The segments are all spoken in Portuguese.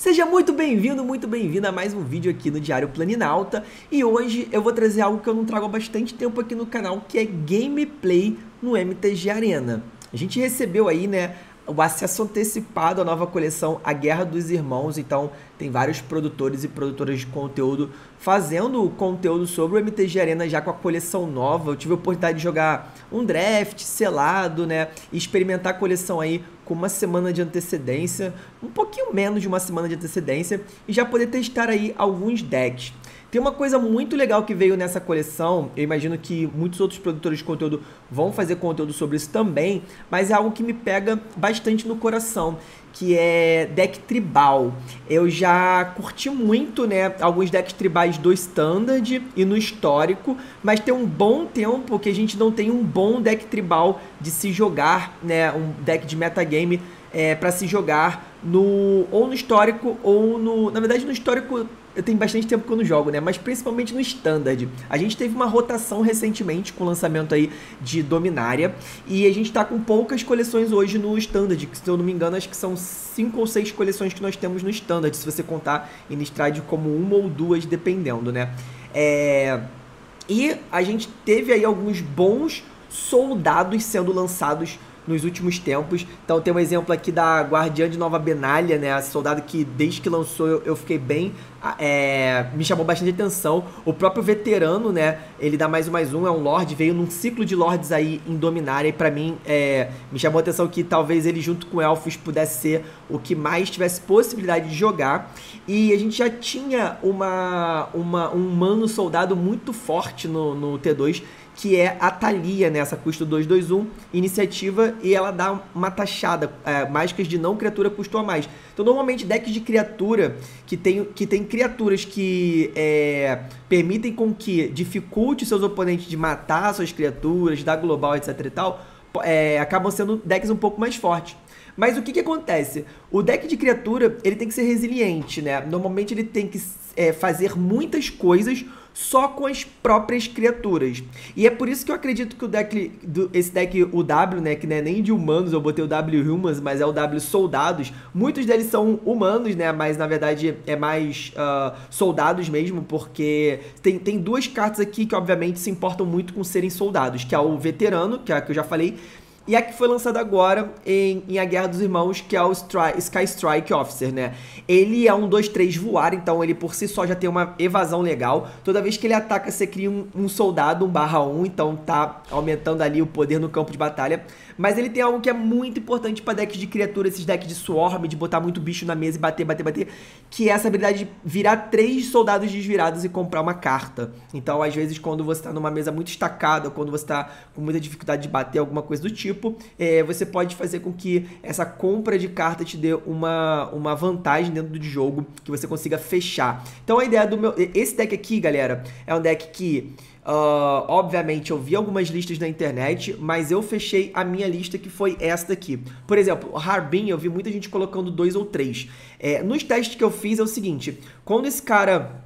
Seja muito bem-vindo, muito bem-vinda a mais um vídeo aqui no Diário Planinalta e hoje eu vou trazer algo que eu não trago há bastante tempo aqui no canal, que é gameplay no MTG Arena. A gente recebeu aí, né, o acesso antecipado à nova coleção A Guerra dos Irmãos. Então, tem vários produtores e produtoras de conteúdo fazendo conteúdo sobre o MTG Arena já com a coleção nova. Eu tive a oportunidade de jogar um draft selado, né? E experimentar a coleção aí com uma semana de antecedência, um pouquinho menos de uma semana de antecedência, e já poder testar aí alguns decks. Tem uma coisa muito legal que veio nessa coleção, eu imagino que muitos outros produtores de conteúdo vão fazer conteúdo sobre isso também, mas é algo que me pega bastante no coração, que é deck tribal. Eu já curti muito, né, alguns decks tribais do standard e no histórico, mas tem um bom tempo que a gente não tem um bom deck tribal de se jogar, né, um deck de metagame é, eh, para se jogar no ou no histórico ou no, na verdade no histórico eu tenho bastante tempo que eu não jogo, né? Mas principalmente no Standard. A gente teve uma rotação recentemente com o lançamento aí de Dominária. E a gente tá com poucas coleções hoje no Standard. Que, se eu não me engano, acho que são cinco ou seis coleções que nós temos no Standard. Se você contar em Innistrad como uma ou duas, dependendo, né? É... E a gente teve aí alguns bons soldados sendo lançados nos últimos tempos. Então tem um exemplo aqui da Guardiã de Nova Benalha, né? A soldado que desde que lançou eu, eu fiquei bem. É, me chamou bastante atenção. O próprio veterano, né? Ele dá mais um mais um, é um Lorde, veio num ciclo de Lords aí em Dominária. E pra mim é, me chamou a atenção que talvez ele, junto com Elfos, pudesse ser o que mais tivesse possibilidade de jogar. E a gente já tinha uma, uma, um mano soldado muito forte no, no T2, que é a Thalia, né? Essa custo 221, iniciativa, e ela dá uma taxada, é, mágicas de não criatura custou a mais. Então, normalmente, decks de criatura que tem, que tem criaturas que é, permitem com que dificulte seus oponentes de matar suas criaturas, dar global, etc e tal, é, acabam sendo decks um pouco mais fortes. Mas o que, que acontece? O deck de criatura ele tem que ser resiliente, né? Normalmente ele tem que é, fazer muitas coisas só com as próprias criaturas. E é por isso que eu acredito que o deck, do, esse deck, o W, né, que não é nem de humanos, eu botei o W Humans, mas é o W Soldados. Muitos deles são humanos, né, mas na verdade é mais uh, soldados mesmo, porque tem, tem duas cartas aqui que obviamente se importam muito com serem soldados, que é o Veterano, que é a que eu já falei, e a que foi lançada agora em, em A Guerra dos Irmãos, que é o Stry Sky Strike Officer, né? Ele é um 2-3 voar, então ele por si só já tem uma evasão legal. Toda vez que ele ataca, você cria um, um soldado, um barra 1, um, então tá aumentando ali o poder no campo de batalha. Mas ele tem algo que é muito importante para decks de criatura, esses decks de swarm, de botar muito bicho na mesa e bater, bater, bater, que é essa habilidade de virar três soldados desvirados e comprar uma carta. Então, às vezes, quando você está numa mesa muito estacada, quando você está com muita dificuldade de bater alguma coisa do tipo, é, você pode fazer com que essa compra de carta te dê uma, uma vantagem dentro do jogo que você consiga fechar. Então, a ideia do meu. Esse deck aqui, galera, é um deck que Uh, obviamente, eu vi algumas listas na internet, mas eu fechei a minha lista que foi essa daqui. Por exemplo, Harbin, eu vi muita gente colocando dois ou três. É, nos testes que eu fiz é o seguinte: quando esse cara.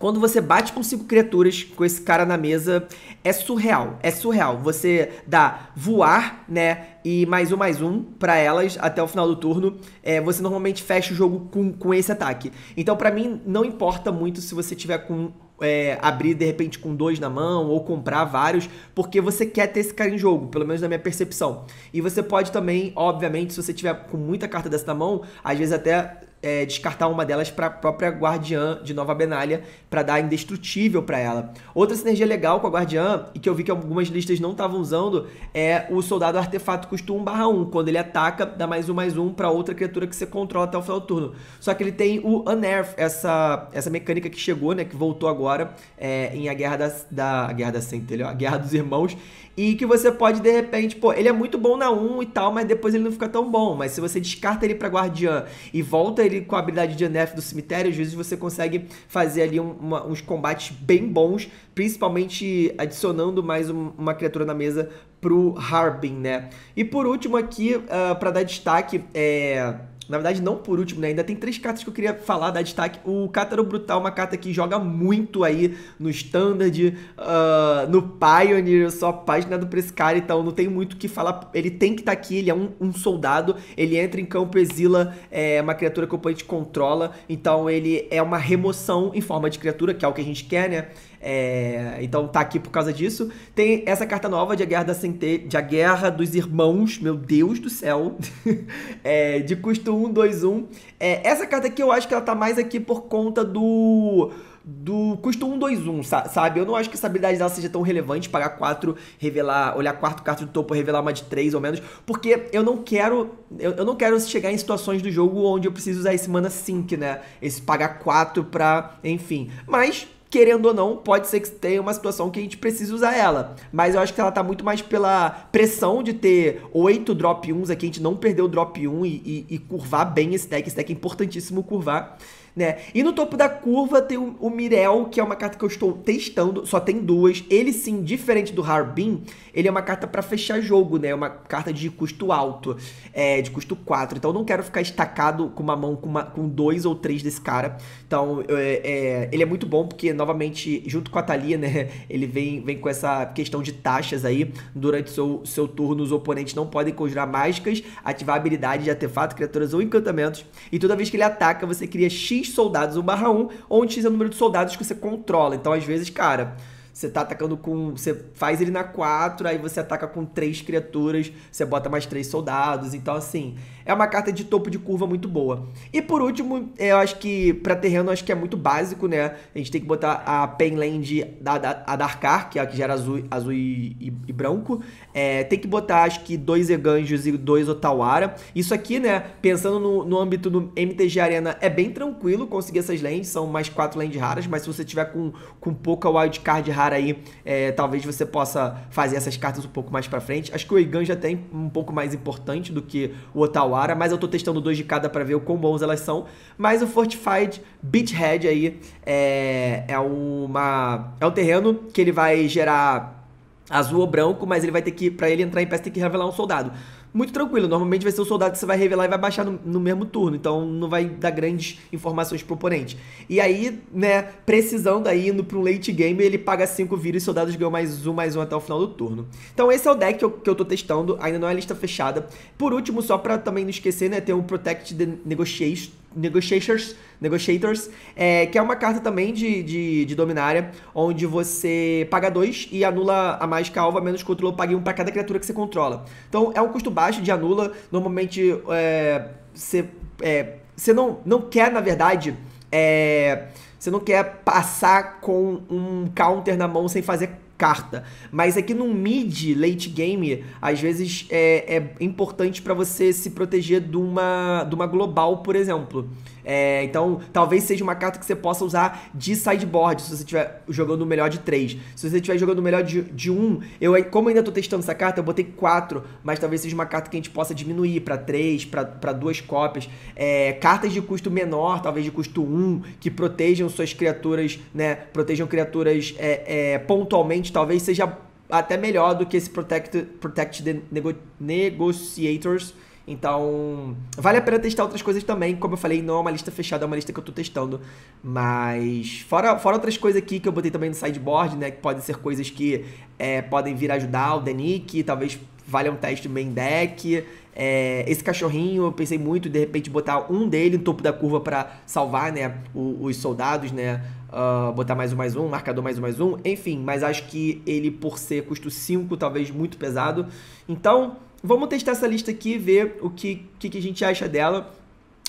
Quando você bate com cinco criaturas com esse cara na mesa, é surreal. É surreal. Você dá voar, né? E mais um, mais um para elas até o final do turno. É, você normalmente fecha o jogo com, com esse ataque. Então, para mim, não importa muito se você tiver com é, abrir de repente com dois na mão ou comprar vários, porque você quer ter esse cara em jogo, pelo menos na minha percepção. E você pode também, obviamente, se você tiver com muita carta dessa na mão, às vezes até é, descartar uma delas para a própria Guardiã de Nova Benália para dar indestrutível para ela. Outra sinergia legal com a Guardiã e que eu vi que algumas listas não estavam usando é o Soldado Artefato custo 1/1. Quando ele ataca, dá mais um mais um para outra criatura que você controla até o final do turno. Só que ele tem o Unearth, essa, essa mecânica que chegou, né, que voltou agora é, em a Guerra da, da a Guerra da Centelha, a Guerra dos Irmãos e que você pode de repente, pô, ele é muito bom na 1 e tal, mas depois ele não fica tão bom. Mas se você descarta ele para guardiã e volta ele com a habilidade de NF do cemitério, às vezes você consegue fazer ali um, uma, uns combates bem bons, principalmente adicionando mais um, uma criatura na mesa pro Harbin, né? E por último aqui, uh, ah, para dar destaque, é na verdade, não por último, né? Ainda tem três cartas que eu queria falar, dar destaque. O Cátaro Brutal, é uma carta que joga muito aí no Standard, uh, no Pioneer. Eu sou apaixonado por esse cara, então não tem muito o que falar. Ele tem que estar tá aqui, ele é um, um, soldado. Ele entra em campo, exila é, uma criatura que o oponente controla. Então ele é uma remoção em forma de criatura, que é o que a gente quer, né? É, então tá aqui por causa disso. Tem essa carta nova de A Guerra da Centelha, de A Guerra dos Irmãos, meu Deus do céu, é, de custo 1, 2, 1. É, essa carta aqui eu acho que ela tá mais aqui por conta do do custo 1, 2, 1, sabe? Eu não acho que essa habilidade dela seja tão relevante, pagar 4, revelar, olhar 4 carta do topo, revelar uma de 3 ou menos, porque eu não quero, eu, eu, não quero chegar em situações do jogo onde eu preciso usar esse mana sync, né? Esse pagar 4 pra, enfim. Mas querendo ou não, pode ser que tenha uma situação que a gente precise usar ela. Mas eu acho que ela tá muito mais pela pressão de ter oito drop 1s aqui, a gente não perder o drop 1 e, e, e, curvar bem esse deck. Esse deck é importantíssimo curvar. Né? E no topo da curva tem o, o Mirel, que é uma carta que eu estou testando, só tem duas. Ele sim, diferente do Harbin, ele é uma carta para fechar jogo, né? É uma carta de custo alto, é, de custo 4. Então eu não quero ficar estacado com uma mão com, uma, com dois ou três desse cara. Então, é, é, ele é muito bom porque, novamente, junto com a Thalia, né? Ele vem, vem com essa questão de taxas aí. Durante seu, seu turno, os oponentes não podem conjurar mágicas, ativar habilidades de artefato, criaturas ou encantamentos. E toda vez que ele ataca, você cria X soldados 1/1, onde X é o número de soldados que você controla. Então, às vezes, cara. Você tá atacando com. Você faz ele na 4, aí você ataca com três criaturas, você bota mais três soldados. Então, assim, é uma carta de topo de curva muito boa. E por último, é, eu acho que para terreno acho que é muito básico, né? A gente tem que botar a Penland da, da a Darkar, que é a que gera azul, azul e, e, e branco. É, tem que botar acho que dois Eganjos e dois Otawara. Isso aqui, né, pensando no, no âmbito do MTG Arena, é bem tranquilo conseguir essas lands, são mais quatro lands raras, mas se você tiver com, com pouca wildcard rara aí, é, talvez você possa fazer essas cartas um pouco mais para frente. Acho que o Egan já tem um pouco mais importante do que o Otawara Anawara, mas eu tô testando dois de cada para ver o quão bons elas são. Mas o Fortified Beachhead aí é, é, uma, é um terreno que ele vai gerar azul ou branco, mas ele vai ter que, para ele entrar em peça, tem que revelar um soldado muito tranquilo. Normalmente vai ser o soldado que você vai revelar e vai baixar no, no mesmo turno. Então não vai dar grandes informações pro oponente. E aí, né, precisando aí, indo pra um late game, ele paga 5 vírus e soldados ganham mais um, mais um até o final do turno. Então esse é o deck que eu, que eu tô testando, ainda não é lista fechada. Por último, só pra também não esquecer, né, tem o um Protect the Negotiation Negotiators, Negotiators é, que é uma carta também de, de, de Dominária, onde você paga dois e anula a mais alva, menos controle, pague um para cada criatura que você controla. Então é um custo baixo de anula, normalmente é, você, é, você não, não quer, na verdade, é, você não quer passar com um counter na mão sem fazer carta. Mas aqui é no mid, late game, às vezes é, é importante para você se proteger de uma, de uma global, por exemplo. É, então, talvez seja uma carta que você possa usar de sideboard, se você estiver jogando o melhor de 3. Se você estiver jogando o melhor de, de 1, um, eu, como ainda estou testando essa carta, eu botei 4, mas talvez seja uma carta que a gente possa diminuir para 3, para duas cópias. É, cartas de custo menor, talvez de custo 1, um, que protejam suas criaturas, né? Protejam criaturas é, é pontualmente, talvez seja até melhor do que esse Protect, protect the nego Negotiators então, vale a pena testar outras coisas também. Como eu falei, não é uma lista fechada, é uma lista que eu estou testando. Mas, fora, fora outras coisas aqui que eu botei também no sideboard, né? Que podem ser coisas que é, podem vir ajudar o Denick, talvez valha um teste no main deck. É, esse cachorrinho, eu pensei muito de repente botar um dele no topo da curva para salvar, né? os soldados, né? Uh, botar mais um, mais um, marcador mais um, mais um. Enfim, mas acho que ele, por ser custo 5, talvez muito pesado. Então, vamos testar essa lista aqui, ver o que, que, que a gente acha dela,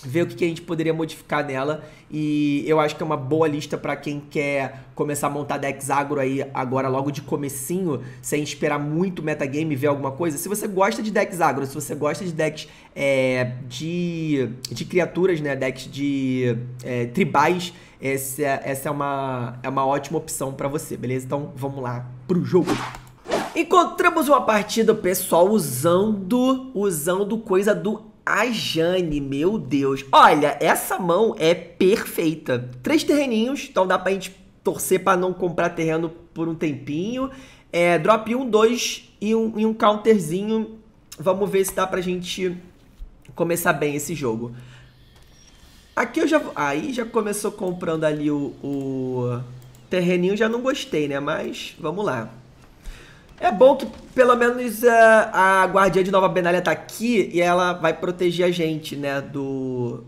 ver o que, que a gente poderia modificar nela. E eu acho que é uma boa lista para quem quer começar a montar decks agro aí agora logo de comecinho, sem esperar muito metagame, ver alguma coisa. Se você gosta de decks agro, se você gosta de decks é, de, de criaturas, né, decks de é, tribais, essa, é, essa é, uma, é uma ótima opção para você, beleza? Então vamos lá pro jogo! Encontramos uma partida, pessoal, usando, usando coisa do Ajane, meu Deus. Olha, essa mão é perfeita. Três terreninhos, então dá pra gente torcer para não comprar terreno por um tempinho. É, drop um, dois e um, e um counterzinho. Vamos ver se dá pra gente começar bem esse jogo. Aqui eu já... Aí já começou comprando ali o, o terreninho, já não gostei, né? Mas vamos lá. É bom que pelo menos a, a guardiã de Nova Benalha tá aqui e ela vai proteger a gente, né? Do.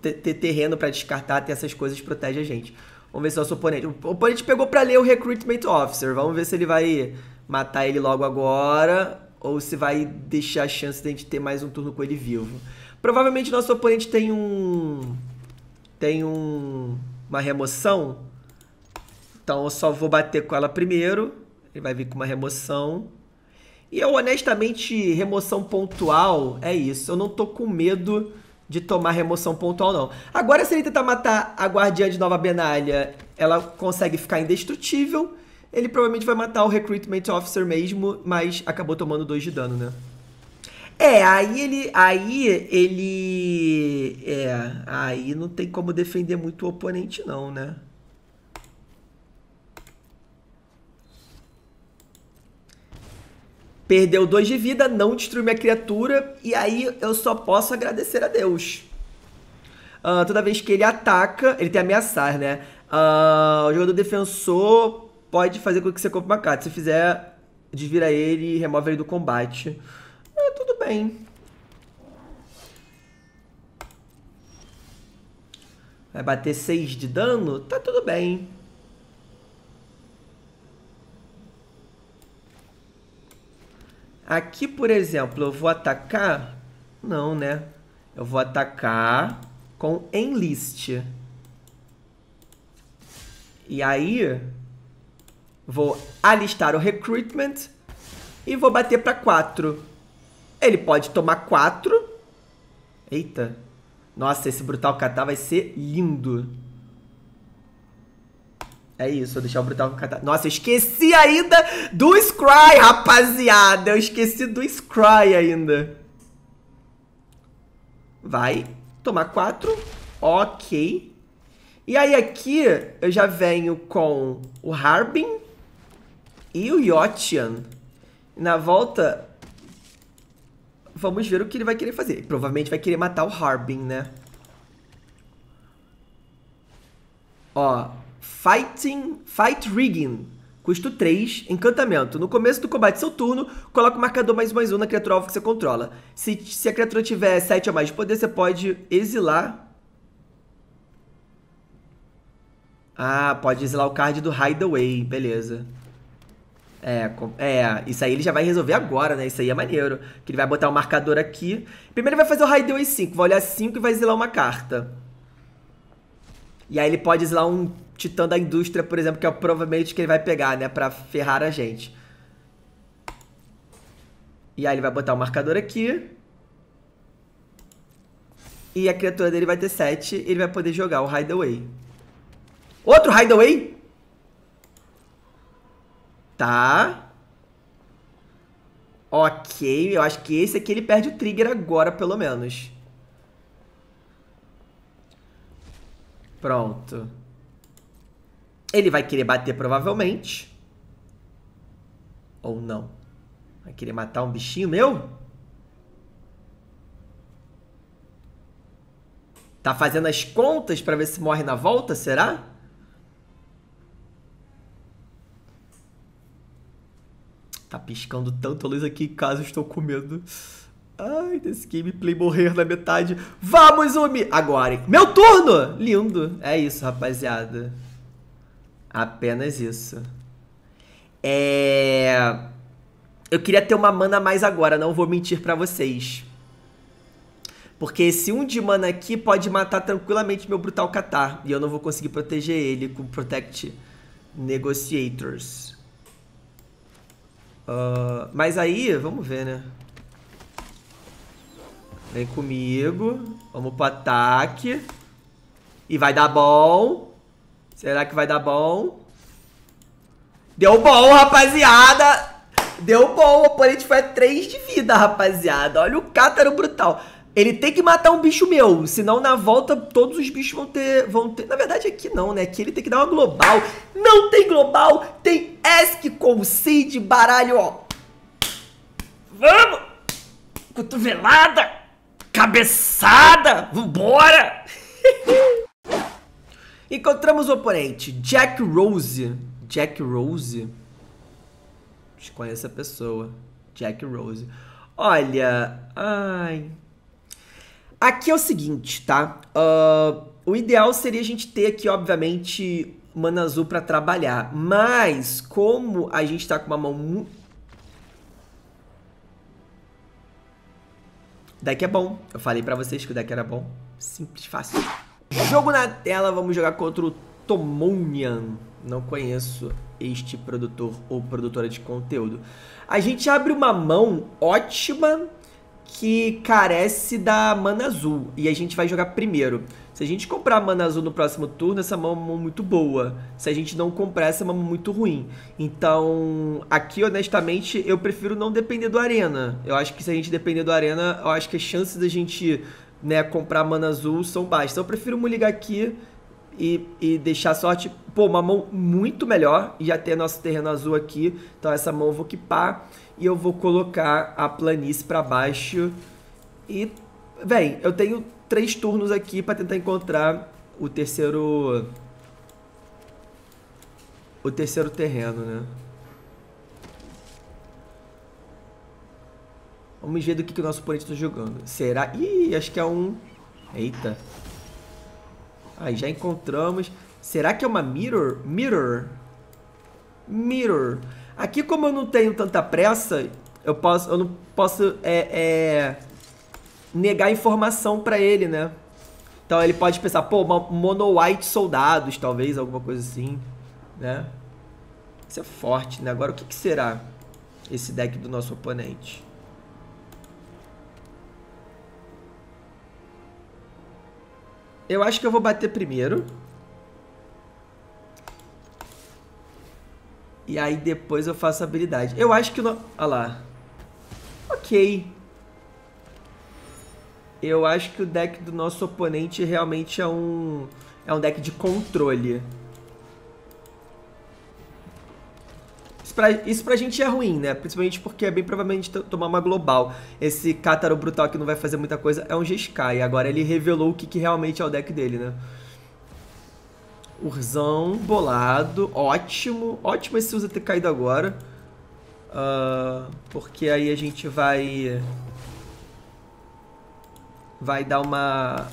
Ter, terreno para descartar, ter essas coisas protege a gente. Vamos ver se é o nosso oponente. O oponente pegou para ler o Recruitment Officer. Vamos ver se ele vai matar ele logo agora ou se vai deixar a chance de a gente ter mais um turno com ele vivo. Provavelmente nosso oponente tem um. Tem um. Uma remoção. Então eu só vou bater com ela primeiro. Ele vai vir com uma remoção. E eu, honestamente, remoção pontual é isso. Eu não tô com medo de tomar remoção pontual, não. Agora, se ele tentar matar a Guardiã de Nova Benalha, ela consegue ficar indestrutível. Ele provavelmente vai matar o Recruitment Officer mesmo, mas acabou tomando 2 de dano, né? É, aí ele. Aí ele. É. Aí não tem como defender muito o oponente, não, né? Perdeu dois de vida, não destruiu minha criatura, e aí eu só posso agradecer a Deus. Uh, toda vez que ele ataca, ele tem ameaçar, né? Uh, o jogador defensor pode fazer com que você compre uma carta. Se fizer, desvira ele e remove ele do combate. Uh, tudo bem. Vai bater 6 de dano? Tá tudo bem. Aqui, por exemplo, eu vou atacar? Não, né? Eu vou atacar com enlist. E aí, vou alistar o recruitment e vou bater para 4. Ele pode tomar 4. Eita. Nossa, esse Brutal Catar vai ser lindo. É isso, vou deixar o Brutal com catar. Nossa, eu esqueci ainda do Scry, rapaziada! Eu esqueci do Scry ainda. Vai. Tomar quatro. Ok. E aí aqui eu já venho com o Harbin e o Yotian. Na volta, vamos ver o que ele vai querer fazer. Provavelmente vai querer matar o Harbin, né? Ó, Fighting, Fight Rigging. Custo 3, encantamento. No começo do combate seu turno, coloca o marcador mais mais um na criatura alvo que você controla. Se, se a criatura tiver 7 a mais de poder, você pode exilar. Ah, pode exilar o card do Hideaway, beleza. É, é, isso aí ele já vai resolver agora, né? Isso aí é maneiro. Que ele vai botar o um marcador aqui. Primeiro ele vai fazer o Hideaway 5, vai olhar 5 e vai exilar uma carta. E aí ele pode exilar um titã da indústria, por exemplo, que é provavelmente que ele vai pegar, né? Pra ferrar a gente. E aí ele vai botar o marcador aqui. E a criatura dele vai ter 7 ele vai poder jogar o Hideaway. Outro Hideaway? Tá. Ok, eu acho que esse aqui ele perde o trigger agora, pelo menos. Pronto. Ele vai querer bater provavelmente. Ou não? Vai querer matar um bichinho meu? Tá fazendo as contas para ver se morre na volta, será? Tá piscando tanto a luz aqui em casa, estou com medo. Ai, desse gameplay morrer na metade. Vamos, Umi! Agora, Meu turno! Lindo! É isso, rapaziada. Apenas isso. É... Eu queria ter uma mana mais agora, não vou mentir para vocês. Porque esse um de mana aqui pode matar tranquilamente meu Brutal Catar. E eu não vou conseguir proteger ele com Protect Negotiators. Uh, mas aí, vamos ver, né? Vem comigo. Vamos pro ataque. E vai dar bom. Será que vai dar bom? Deu bom, rapaziada! Deu bom, o oponente foi a 3 de vida, rapaziada. Olha o Cátaro brutal. Ele tem que matar um bicho meu, senão na volta todos os bichos vão ter, vão ter... Na verdade aqui não, né? Aqui ele tem que dar uma global. Não tem global, tem ESC com Cid, baralho, ó. Vamos! Cotovelada! Cabeçada! Vambora! Encontramos o oponente, Jack Rose. Jack Rose? Desconheço a pessoa. Jack Rose. Olha, ai... Aqui é o seguinte, tá? Uh, o ideal seria a gente ter aqui, obviamente, mana azul para trabalhar. Mas, como a gente tá com uma mão mu... Deck é bom. Eu falei para vocês que o deck era bom. Simples, fácil. Jogo na tela, vamos jogar contra o Tomonian. Não conheço este produtor ou produtora de conteúdo. A gente abre uma mão ótima que carece da mana azul. E a gente vai jogar primeiro. Se a gente comprar mana azul no próximo turno, essa mão é uma mão muito boa. Se a gente não comprar, essa é uma mão muito ruim. Então, aqui, honestamente, eu prefiro não depender do Arena. Eu acho que se a gente depender do Arena, eu acho que a chance da gente né, comprar mana azul são baixas. Então eu prefiro me ligar aqui e, e deixar a sorte. Pô, uma mão muito melhor. E já ter nosso terreno azul aqui. Então essa mão eu vou equipar. E eu vou colocar a planície para baixo. E, vem, eu tenho três turnos aqui para tentar encontrar o terceiro... O terceiro terreno, né? Vamos ver do que, que o nosso oponente está jogando. Será? Ih, acho que é um... Eita. Aí, já encontramos. Será que é uma mirror? Mirror. Mirror. Aqui, como eu não tenho tanta pressa, eu, posso, eu não posso é, é, negar informação para ele, né? Então, ele pode pensar, pô, mono white soldados, talvez, alguma coisa assim, né? Isso é forte, né? Agora, o que, que será esse deck do nosso oponente? Eu acho que eu vou bater primeiro. E aí depois eu faço habilidade. Eu acho que... No... Olha lá. Ok. Eu acho que o deck do nosso oponente realmente é um... É um deck de controle. Isso pra, isso pra gente é ruim, né? Principalmente porque é bem provavelmente tomar uma global. Esse Cátaro Brutal que não vai fazer muita coisa é um GSK. E Agora ele revelou o que, que realmente é o deck dele, né? Urzão, bolado, ótimo. Ótimo esse usa ter caído agora. Uh, porque aí a gente vai... Vai dar uma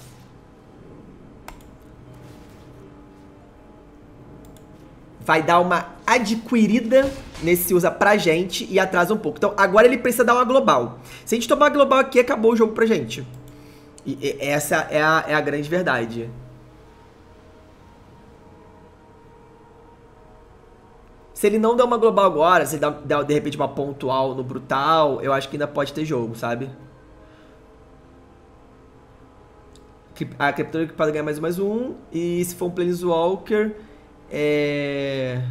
vai dar uma adquirida nesse usa pra gente e atrasa um pouco. Então agora ele precisa dar uma global. Se a gente tomar a global aqui, acabou o jogo pra gente. E, e essa é a, é a grande verdade. Se ele não der uma global agora, se ele der, de repente uma pontual no brutal, eu acho que ainda pode ter jogo, sabe? A Criptura equipada ganha mais um, mais um. E se for um Planeswalker, é...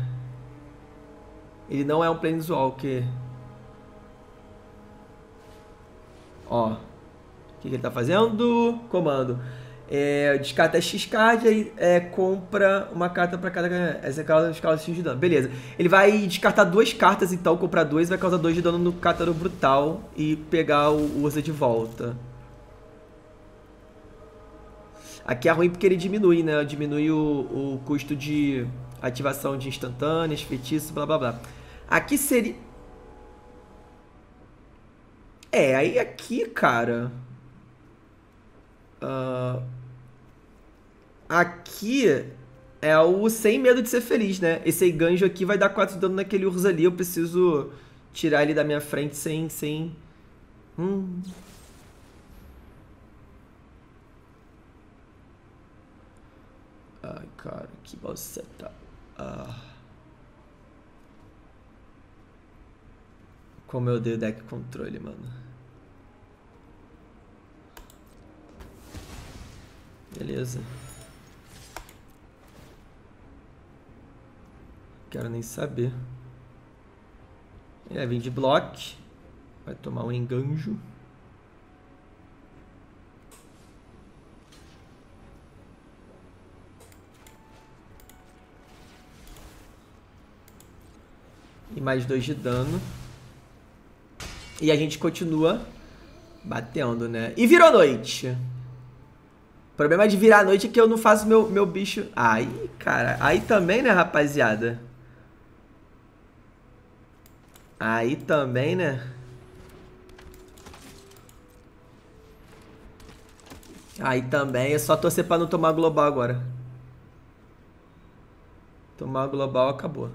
Ele não é um Planeswalker. Ó. O que, que ele tá fazendo? Comando. É, descarta X card e é, compra uma carta para cada. Essa causa é escala X de dano. Beleza. Ele vai descartar duas cartas, então, comprar duas, vai causar dois de dano no Cátaro Brutal e pegar o usa de volta. Aqui é ruim porque ele diminui, né? Diminui o, o custo de ativação de instantâneas, feitiços, blá blá blá. Aqui seria. É, aí aqui, cara. Uh... Aqui é o sem medo de ser feliz, né? Esse aí ganjo aqui vai dar 4 dano naquele urso ali. Eu preciso tirar ele da minha frente sem. sem... Hum. Ai, cara, que boceta. Ah. Como eu odeio deck controle, mano. Beleza. Quero nem saber. É, vem de block. Vai tomar um enganjo. mais 2 de dano. E a gente continua batendo, né? E virou noite. O problema de virar noite é que eu não faço meu, meu bicho... Aí, cara. Aí também, né, rapaziada? Aí também, né? Aí também é só torcer pra não tomar global agora. Tomar global acabou.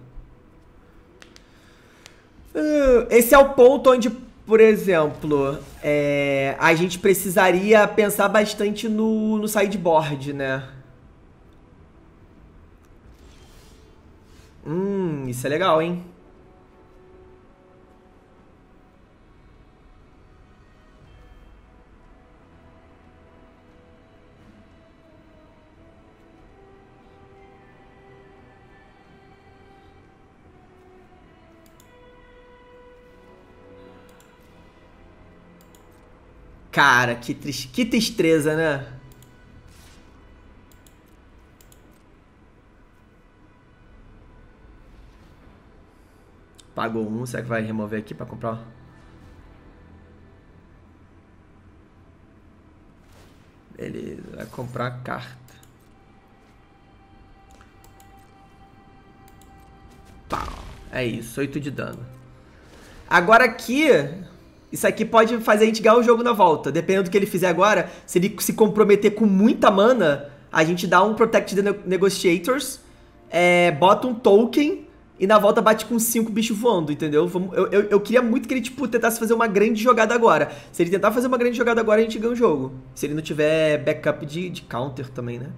Hum, esse é o ponto onde, por exemplo, é, a gente precisaria pensar bastante no, no sideboard, né? Hum, isso é legal, hein? Cara, que, que tristeza, né? Pagou um, será que vai remover aqui pra comprar? Beleza, vai comprar a carta. Pau. É isso, oito de dano. Agora aqui, isso aqui pode fazer a gente ganhar o jogo na volta. Dependendo do que ele fizer agora, se ele se comprometer com muita mana, a gente dá um Protect the Negotiators, é, bota um token e na volta bate com cinco bichos voando, entendeu? Eu, eu, eu, queria muito que ele, tipo, tentasse fazer uma grande jogada agora. Se ele tentar fazer uma grande jogada agora, a gente ganha o jogo. Se ele não tiver backup de, de counter também, né?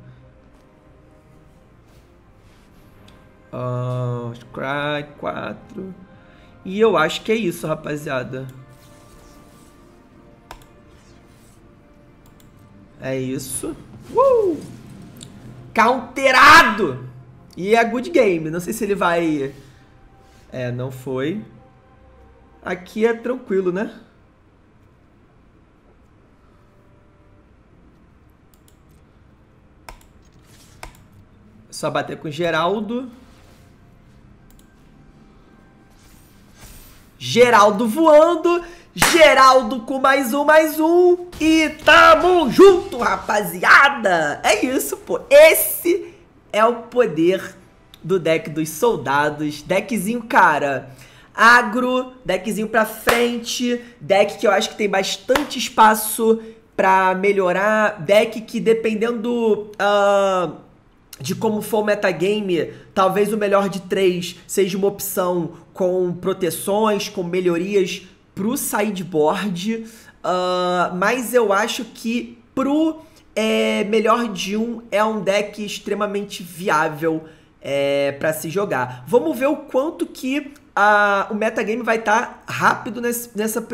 Uh, Cry 4. E eu acho que é isso, rapaziada. É isso. Uh! Counterado! E é good game. Não sei se ele vai... É, não foi. Aqui é tranquilo, né? Só bater com Geraldo. Geraldo voando. Geraldo com mais um, mais um. E tamo junto, rapaziada! É isso, pô. Esse é o poder do deck dos soldados. Deckzinho, cara. Agro, deckzinho pra frente. Deck que eu acho que tem bastante espaço pra melhorar. Deck que dependendo. Uh, de como for o metagame, talvez o melhor de três seja uma opção com proteções, com melhorias pro sideboard, uh, mas eu acho que pro é, melhor de um é um deck extremamente viável é, para se jogar. Vamos ver o quanto que a, o metagame vai estar tá rápido nessa,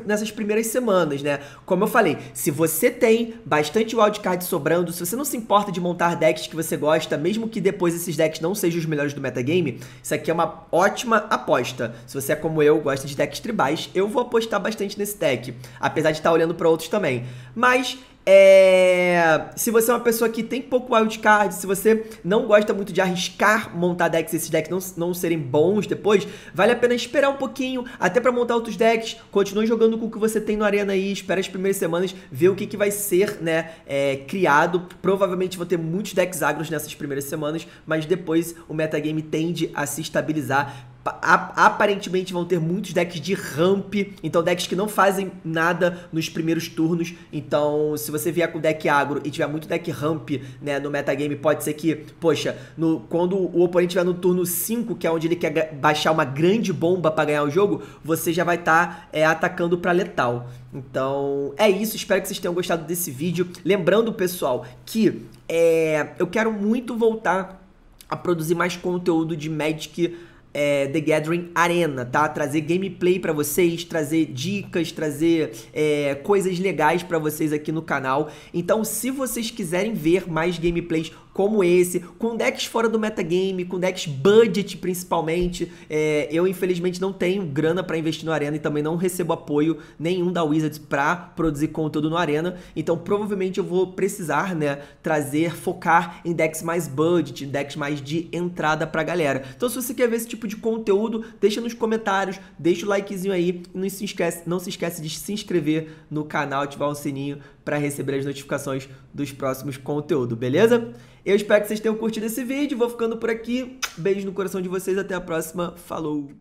nessas primeiras semanas, né? Como eu falei, se você tem bastante wildcard sobrando, se você não se importa de montar decks que você gosta, mesmo que depois esses decks não sejam os melhores do metagame, isso aqui é uma ótima aposta. Se você é como eu, gosta de decks tribais, eu vou apostar bastante nesse deck, apesar de estar tá olhando para outros também. Mas é, se você é uma pessoa que tem pouco wildcard, se você não gosta muito de arriscar montar decks e esses decks não, não serem bons depois, vale a pena esperar um pouquinho, até para montar outros decks. Continue jogando com o que você tem no Arena aí, espera as primeiras semanas, ver o que, que vai ser né, é, criado. Provavelmente vou ter muitos decks agros nessas primeiras semanas, mas depois o metagame tende a se estabilizar aparentemente vão ter muitos decks de ramp, então decks que não fazem nada nos primeiros turnos. Então, se você vier com deck agro e tiver muito deck ramp, né, no metagame, pode ser que, poxa, no, quando o oponente estiver no turno 5, que é onde ele quer baixar uma grande bomba para ganhar o jogo, você já vai estar tá, é, atacando para letal. Então, é isso. Espero que vocês tenham gostado desse vídeo. Lembrando, pessoal, que é, eu quero muito voltar a produzir mais conteúdo de Magic é, The Gathering Arena, tá? Trazer gameplay para vocês, trazer dicas, trazer é, coisas legais para vocês aqui no canal. Então, se vocês quiserem ver mais gameplays como esse, com decks fora do metagame, com decks budget principalmente, é, eu infelizmente não tenho grana para investir no Arena e também não recebo apoio nenhum da Wizards para produzir conteúdo no Arena, então provavelmente eu vou precisar, né, trazer, focar em decks mais budget, decks mais de entrada pra galera. Então se você quer ver esse tipo tipo de conteúdo, deixa nos comentários, deixa o likezinho aí e não se esquece, não se esquece de se inscrever no canal, ativar o sininho para receber as notificações dos próximos conteúdos, beleza? Eu espero que vocês tenham curtido esse vídeo, vou ficando por aqui. Beijo no coração de vocês, até a próxima. Falou!